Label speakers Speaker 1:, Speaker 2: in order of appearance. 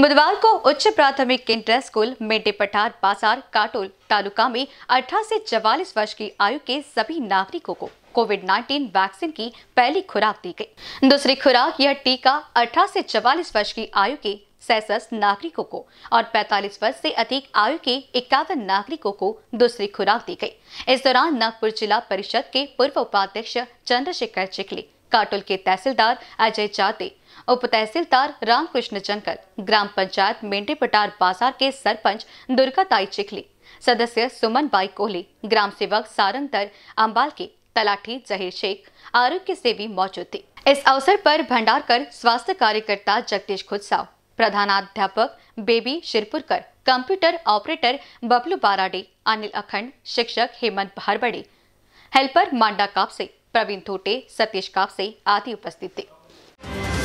Speaker 1: बुधवार को उच्च प्राथमिक इंटर स्कूल मेटे पठार बाजार काटोल तालुका में 18 से 44 वर्ष की आयु के सभी नागरिकों को कोविड 19 वैक्सीन की पहली खुराक दी गई दूसरी खुराक यह टीका 18 से 44 वर्ष की आयु के सैसठ नागरिकों को और 45 वर्ष से अधिक आयु के इक्यावन नागरिकों को दूसरी खुराक दी गई इस दौरान नागपुर जिला परिषद के पूर्व उपाध्यक्ष चंद्रशेखर चिखली काटुल के तहसीलदार अजय चाते उप तहसीलदार रामकृष्ण जंकल ग्राम पंचायत मेंढे पटार बाजार के सरपंच दुर्गा ताई चिखली सदस्य सुमन बाई कोहली ग्राम सेवक सारंगतर अम्बाल के तलाठी जहीर शेख आरोग्य सेवी मौजूद थे इस अवसर पर भंडार कर स्वास्थ्य कार्यकर्ता जगदीश खुदसाव प्रधानाध्यापक बेबी शिरपुरकर कंप्यूटर ऑपरेटर बबलू बाराडे अनिल अखंड शिक्षक हेमंत भारबड़े हेल्पर मांडा कापसे प्रवीण थोटे सतीश काफसे आदि उपस्थित थे